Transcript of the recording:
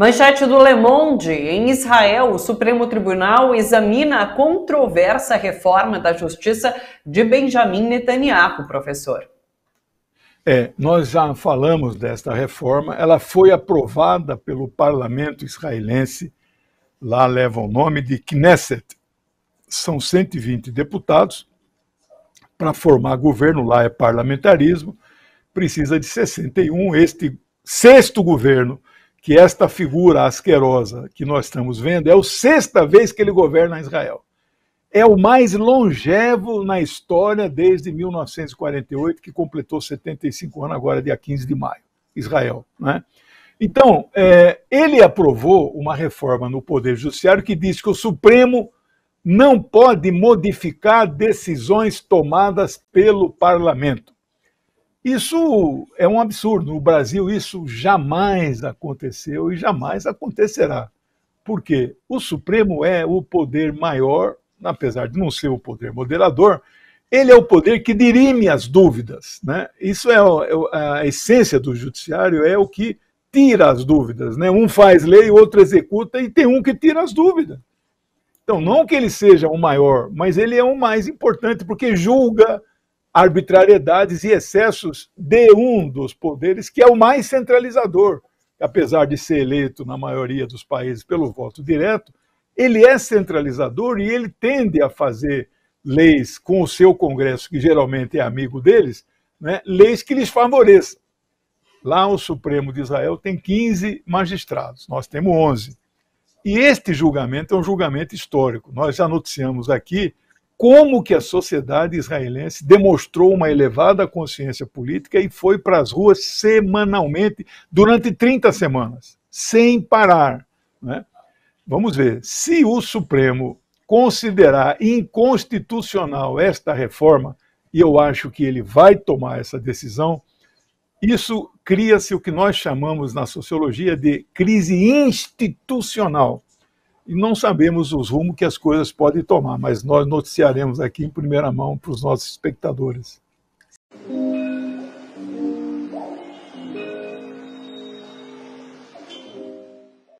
Manchete do Le Monde: em Israel, o Supremo Tribunal examina a controversa reforma da justiça de Benjamin Netanyahu, professor. É, nós já falamos desta reforma, ela foi aprovada pelo parlamento israelense, lá leva o nome de Knesset. São 120 deputados. Para formar governo, lá é parlamentarismo, precisa de 61. Este sexto governo que esta figura asquerosa que nós estamos vendo é a sexta vez que ele governa Israel. É o mais longevo na história desde 1948, que completou 75 anos agora, dia 15 de maio, Israel. Né? Então, é, ele aprovou uma reforma no Poder Judiciário que diz que o Supremo não pode modificar decisões tomadas pelo parlamento. Isso é um absurdo. No Brasil, isso jamais aconteceu e jamais acontecerá. Porque o Supremo é o poder maior, apesar de não ser o poder moderador, ele é o poder que dirime as dúvidas. Né? Isso é, é a essência do judiciário, é o que tira as dúvidas. Né? Um faz lei, o outro executa, e tem um que tira as dúvidas. Então, não que ele seja o maior, mas ele é o mais importante, porque julga, arbitrariedades e excessos de um dos poderes, que é o mais centralizador. Apesar de ser eleito na maioria dos países pelo voto direto, ele é centralizador e ele tende a fazer leis com o seu Congresso, que geralmente é amigo deles, né, leis que lhes favoreçam. Lá o Supremo de Israel tem 15 magistrados, nós temos 11. E este julgamento é um julgamento histórico. Nós já noticiamos aqui como que a sociedade israelense demonstrou uma elevada consciência política e foi para as ruas semanalmente durante 30 semanas, sem parar. Né? Vamos ver, se o Supremo considerar inconstitucional esta reforma, e eu acho que ele vai tomar essa decisão, isso cria-se o que nós chamamos na sociologia de crise institucional e não sabemos os rumos que as coisas podem tomar, mas nós noticiaremos aqui em primeira mão para os nossos espectadores.